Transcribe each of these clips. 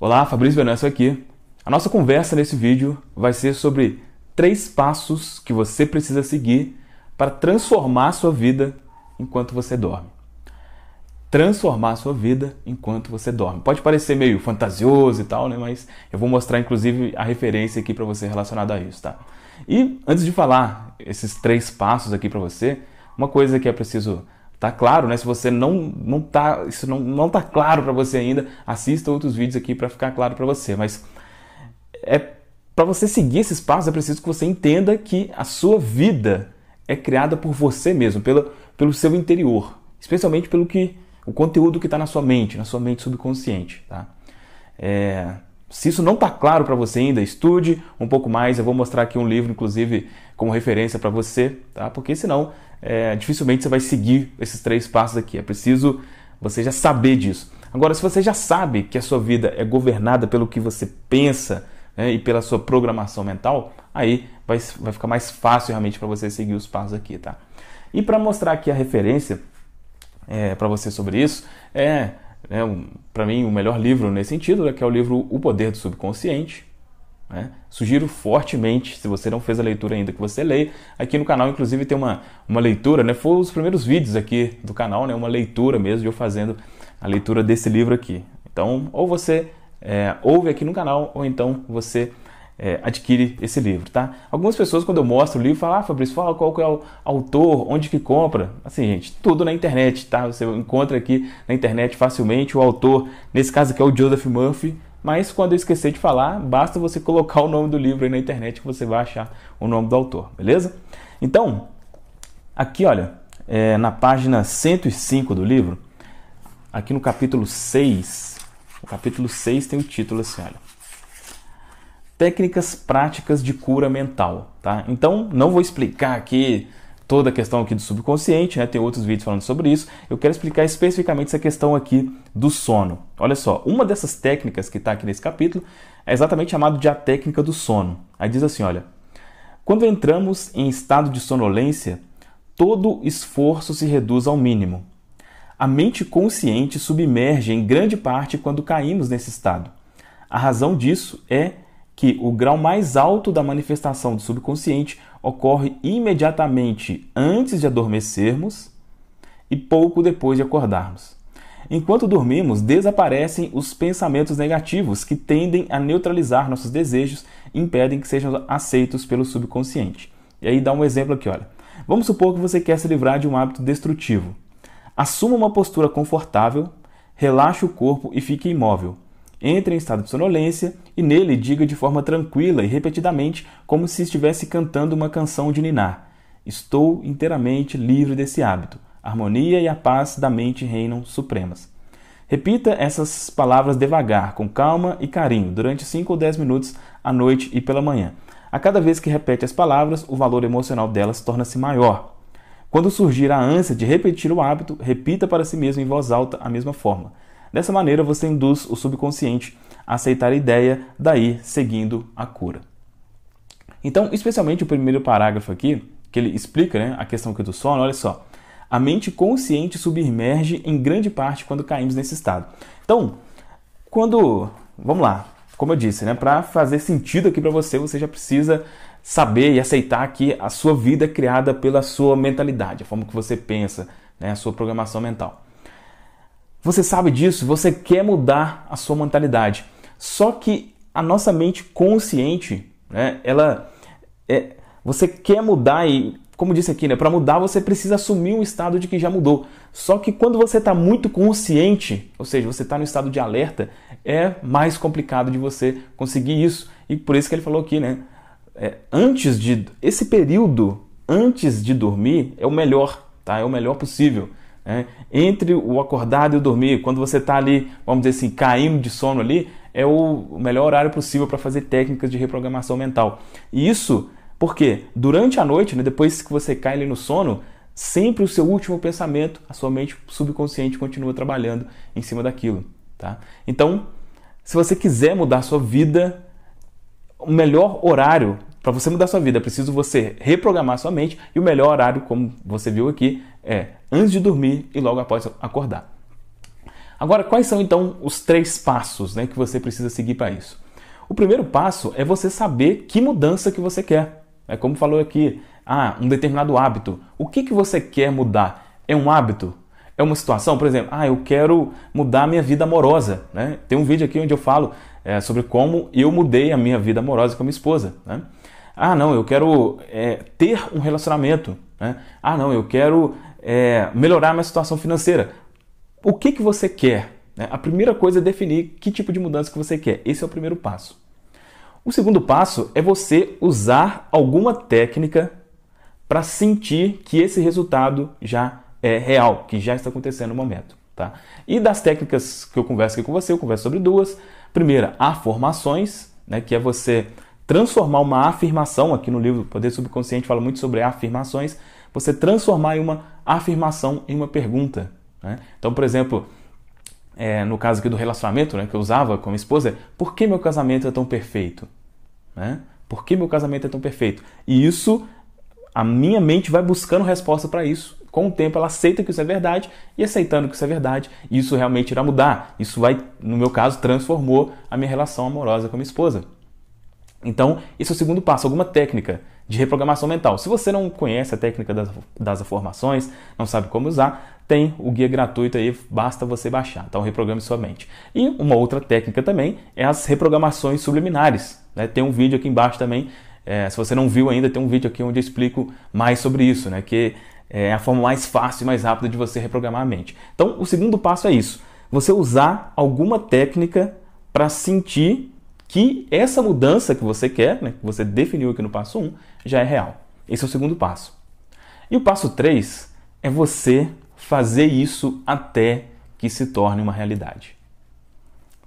Olá, Fabrício Venâncio aqui. A nossa conversa nesse vídeo vai ser sobre três passos que você precisa seguir para transformar a sua vida enquanto você dorme. Transformar a sua vida enquanto você dorme. Pode parecer meio fantasioso e tal, né? Mas eu vou mostrar inclusive a referência aqui para você relacionada a isso, tá? E antes de falar esses três passos aqui para você, uma coisa que é preciso Tá claro, né? Se você não não tá, isso não, não tá claro para você ainda, assista outros vídeos aqui para ficar claro para você, mas é para você seguir esses passos é preciso que você entenda que a sua vida é criada por você mesmo, pelo, pelo seu interior, especialmente pelo que o conteúdo que está na sua mente, na sua mente subconsciente, tá? É, se isso não está claro para você ainda, estude um pouco mais. Eu vou mostrar aqui um livro, inclusive, como referência para você, tá? Porque senão é, dificilmente você vai seguir esses três passos aqui. É preciso você já saber disso. Agora, se você já sabe que a sua vida é governada pelo que você pensa né, e pela sua programação mental, aí vai, vai ficar mais fácil realmente para você seguir os passos aqui, tá? E para mostrar aqui a referência é, para você sobre isso, é, é um, para mim o melhor livro nesse sentido, é que é o livro O Poder do Subconsciente, né? Sugiro fortemente, se você não fez a leitura ainda, que você leia. Aqui no canal, inclusive, tem uma, uma leitura, né? Foi os primeiros vídeos aqui do canal, né? Uma leitura mesmo, de eu fazendo a leitura desse livro aqui. Então, ou você é, ouve aqui no canal, ou então você é, adquire esse livro, tá? Algumas pessoas, quando eu mostro o livro, falam, ah, Fabrício, fala qual é o autor, onde que compra. Assim, gente, tudo na internet, tá? Você encontra aqui na internet facilmente o autor, nesse caso aqui é o Joseph Murphy, mas quando eu esquecer de falar, basta você colocar o nome do livro aí na internet que você vai achar o nome do autor, beleza? Então, aqui olha, é, na página 105 do livro, aqui no capítulo 6, o capítulo 6 tem o título assim, olha. Técnicas práticas de cura mental, tá? Então, não vou explicar aqui toda a questão aqui do subconsciente, né? Tem outros vídeos falando sobre isso. Eu quero explicar especificamente essa questão aqui do sono. Olha só, uma dessas técnicas que está aqui nesse capítulo é exatamente chamada de a técnica do sono. Aí diz assim, olha, quando entramos em estado de sonolência, todo esforço se reduz ao mínimo. A mente consciente submerge em grande parte quando caímos nesse estado. A razão disso é que o grau mais alto da manifestação do subconsciente ocorre imediatamente antes de adormecermos e pouco depois de acordarmos. Enquanto dormimos, desaparecem os pensamentos negativos que tendem a neutralizar nossos desejos e impedem que sejam aceitos pelo subconsciente. E aí dá um exemplo aqui, olha. Vamos supor que você quer se livrar de um hábito destrutivo. Assuma uma postura confortável, relaxe o corpo e fique imóvel. Entre em estado de sonolência e nele diga de forma tranquila e repetidamente, como se estivesse cantando uma canção de ninar: Estou inteiramente livre desse hábito. A harmonia e a paz da mente reinam supremas. Repita essas palavras devagar, com calma e carinho, durante 5 ou 10 minutos à noite e pela manhã. A cada vez que repete as palavras, o valor emocional delas torna-se maior. Quando surgir a ânsia de repetir o hábito, repita para si mesmo em voz alta a mesma forma. Dessa maneira, você induz o subconsciente a aceitar a ideia, daí seguindo a cura. Então, especialmente o primeiro parágrafo aqui, que ele explica né, a questão aqui do sono, olha só. A mente consciente submerge em grande parte quando caímos nesse estado. Então, quando. Vamos lá. Como eu disse, né, para fazer sentido aqui para você, você já precisa saber e aceitar que a sua vida é criada pela sua mentalidade, a forma que você pensa, né, a sua programação mental. Você sabe disso, você quer mudar a sua mentalidade. Só que a nossa mente consciente, né, ela é, você quer mudar e como disse aqui, né, para mudar você precisa assumir um estado de que já mudou. Só que quando você está muito consciente, ou seja, você está no estado de alerta, é mais complicado de você conseguir isso. E por isso que ele falou aqui, né? É, antes de esse período, antes de dormir, é o melhor, tá? É o melhor possível. É, entre o acordar e o dormir, quando você está ali, vamos dizer assim, caindo de sono ali, é o melhor horário possível para fazer técnicas de reprogramação mental. E isso porque durante a noite, né, depois que você cai ali no sono, sempre o seu último pensamento, a sua mente subconsciente continua trabalhando em cima daquilo. Tá? Então, se você quiser mudar a sua vida, o melhor horário para você mudar sua vida, é preciso você reprogramar sua mente e o melhor horário, como você viu aqui, é antes de dormir e logo após acordar. Agora, quais são então os três passos né, que você precisa seguir para isso? O primeiro passo é você saber que mudança que você quer. É como falou aqui, ah, um determinado hábito. O que, que você quer mudar? É um hábito? É uma situação, por exemplo, ah, eu quero mudar a minha vida amorosa. Né? Tem um vídeo aqui onde eu falo é, sobre como eu mudei a minha vida amorosa com a minha esposa. Né? Ah, não, eu quero é, ter um relacionamento. Né? Ah, não, eu quero é, melhorar a minha situação financeira. O que, que você quer? Né? A primeira coisa é definir que tipo de mudança que você quer. Esse é o primeiro passo. O segundo passo é você usar alguma técnica para sentir que esse resultado já é real, que já está acontecendo no momento. Tá? E das técnicas que eu converso aqui com você, eu converso sobre duas. Primeira, há formações, né, que é você transformar uma afirmação, aqui no livro Poder Subconsciente fala muito sobre afirmações, você transformar uma afirmação em uma pergunta. Né? Então, por exemplo, é, no caso aqui do relacionamento né, que eu usava com minha esposa, é, por que meu casamento é tão perfeito? Né? Por que meu casamento é tão perfeito? E isso, a minha mente vai buscando resposta para isso. Com o tempo, ela aceita que isso é verdade e aceitando que isso é verdade, isso realmente irá mudar. Isso vai, no meu caso, transformou a minha relação amorosa com a minha esposa. Então, esse é o segundo passo, alguma técnica de reprogramação mental. Se você não conhece a técnica das, das afirmações, não sabe como usar, tem o guia gratuito aí, basta você baixar. Então, reprograme sua mente. E uma outra técnica também é as reprogramações subliminares. Né? Tem um vídeo aqui embaixo também, é, se você não viu ainda, tem um vídeo aqui onde eu explico mais sobre isso, né? que é a forma mais fácil e mais rápida de você reprogramar a mente. Então, o segundo passo é isso: você usar alguma técnica para sentir que essa mudança que você quer, né, que você definiu aqui no passo 1, já é real. Esse é o segundo passo. E o passo 3 é você fazer isso até que se torne uma realidade.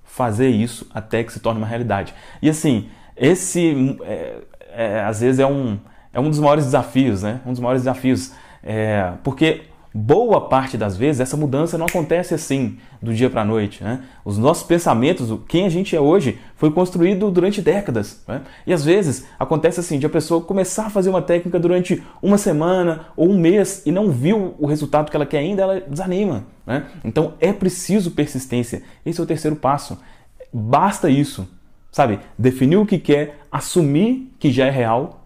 Fazer isso até que se torne uma realidade. E assim, esse é, é, às vezes é um, é um dos maiores desafios, né? Um dos maiores desafios. É, porque boa parte das vezes essa mudança não acontece assim do dia para a noite. Né? Os nossos pensamentos, quem a gente é hoje, foi construído durante décadas. Né? E às vezes acontece assim de a pessoa começar a fazer uma técnica durante uma semana ou um mês e não viu o resultado que ela quer ainda, ela desanima. Né? Então é preciso persistência. Esse é o terceiro passo. Basta isso, sabe? Definir o que quer, assumir que já é real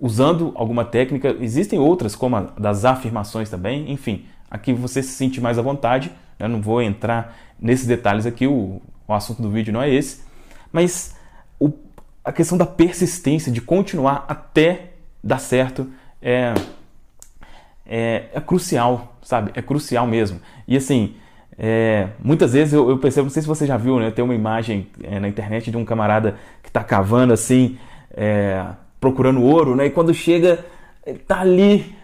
usando alguma técnica. Existem outras, como a das afirmações também, enfim, aqui você se sente mais à vontade. Eu né? não vou entrar nesses detalhes aqui, o, o assunto do vídeo não é esse, mas o, a questão da persistência, de continuar até dar certo, é, é, é crucial, sabe? É crucial mesmo. E assim, é, muitas vezes eu, eu, percebo, não sei se você já viu, né? Tem uma imagem é, na internet de um camarada que está cavando assim. É, procurando ouro, né? E quando chega, tá ali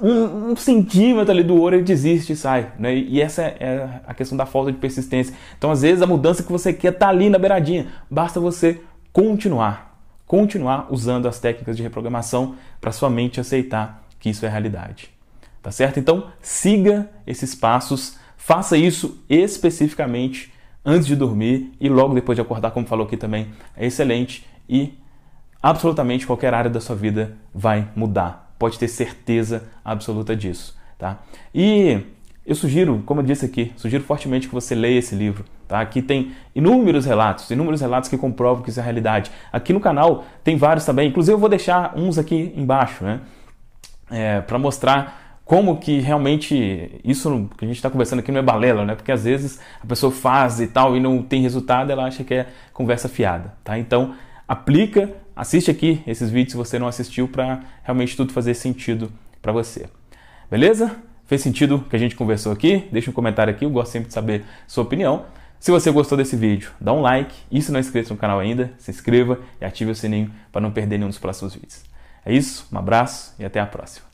um, um, centímetro ali do ouro, ele desiste e sai. Né? E essa é a questão da falta de persistência. Então, às vezes, a mudança que você quer está ali na beiradinha. Basta você continuar. Continuar usando as técnicas de reprogramação para sua mente aceitar que isso é realidade. Tá certo? Então, siga esses passos. Faça isso especificamente antes de dormir e logo depois de acordar, como falou aqui também. É excelente e absolutamente qualquer área da sua vida vai mudar. Pode ter certeza absoluta disso, tá? E eu sugiro, como eu disse aqui, sugiro fortemente que você leia esse livro. Tá? Aqui tem inúmeros relatos, inúmeros relatos que comprovam que isso é realidade. Aqui no canal tem vários também, inclusive eu vou deixar uns aqui embaixo, né? É, para mostrar como que realmente isso que a gente está conversando aqui não é balela, né? Porque às vezes a pessoa faz e tal e não tem resultado, ela acha que é conversa fiada, tá? Então aplica assiste aqui esses vídeos se você não assistiu para realmente tudo fazer sentido para você. Beleza? Fez sentido o que a gente conversou aqui? Deixa um comentário aqui, eu gosto sempre de saber sua opinião. Se você gostou desse vídeo, dá um like e se não é inscrito no canal ainda, se inscreva e ative o sininho para não perder nenhum dos próximos vídeos. É isso, um abraço e até a próxima.